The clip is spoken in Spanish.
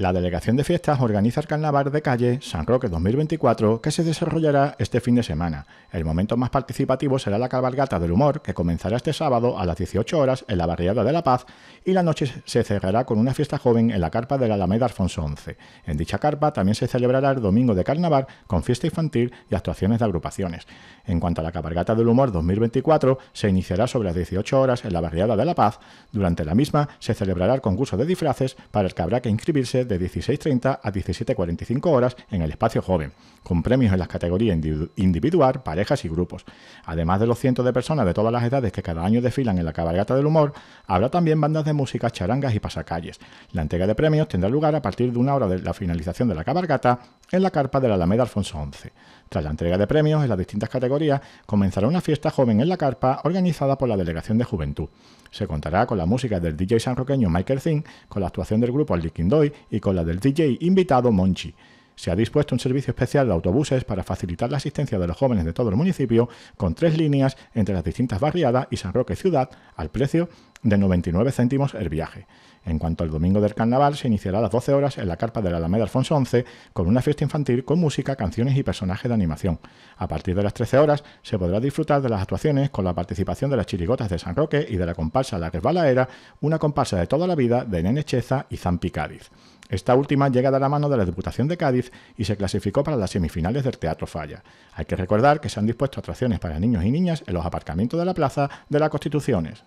La Delegación de Fiestas organiza el Carnaval de Calle San Roque 2024 que se desarrollará este fin de semana. El momento más participativo será la cabalgata del humor que comenzará este sábado a las 18 horas en la barriada de La Paz y la noche se cerrará con una fiesta joven en la carpa de la Alameda Alfonso XI. En dicha carpa también se celebrará el domingo de Carnaval con fiesta infantil y actuaciones de agrupaciones. En cuanto a la cabalgata del humor 2024 se iniciará sobre las 18 horas en la barriada de La Paz. Durante la misma se celebrará el concurso de disfraces para el que habrá que inscribirse de 16.30 a 17.45 horas en el espacio joven, con premios en las categorías individual, parejas y grupos. Además de los cientos de personas de todas las edades que cada año desfilan en la cabalgata del humor, habrá también bandas de música, charangas y pasacalles. La entrega de premios tendrá lugar a partir de una hora de la finalización de la cabalgata en la carpa de la Alameda Alfonso XI. Tras la entrega de premios en las distintas categorías, comenzará una fiesta joven en la carpa organizada por la Delegación de Juventud. Se contará con la música del DJ sanroqueño Michael Zinn, con la actuación del grupo Doy y con la del DJ invitado Monchi. Se ha dispuesto un servicio especial de autobuses para facilitar la asistencia de los jóvenes de todo el municipio, con tres líneas entre las distintas barriadas y San Roque Ciudad, al precio de 99 céntimos el viaje. En cuanto al domingo del carnaval, se iniciará a las 12 horas en la carpa de la Alameda Alfonso XI con una fiesta infantil con música, canciones y personajes de animación. A partir de las 13 horas se podrá disfrutar de las actuaciones con la participación de las chirigotas de San Roque y de la comparsa La Resbalaera, una comparsa de toda la vida de Nene Cheza y Zampi Cádiz. Esta última llega de la mano de la Diputación de Cádiz y se clasificó para las semifinales del Teatro Falla. Hay que recordar que se han dispuesto atracciones para niños y niñas en los aparcamientos de la Plaza de las Constituciones.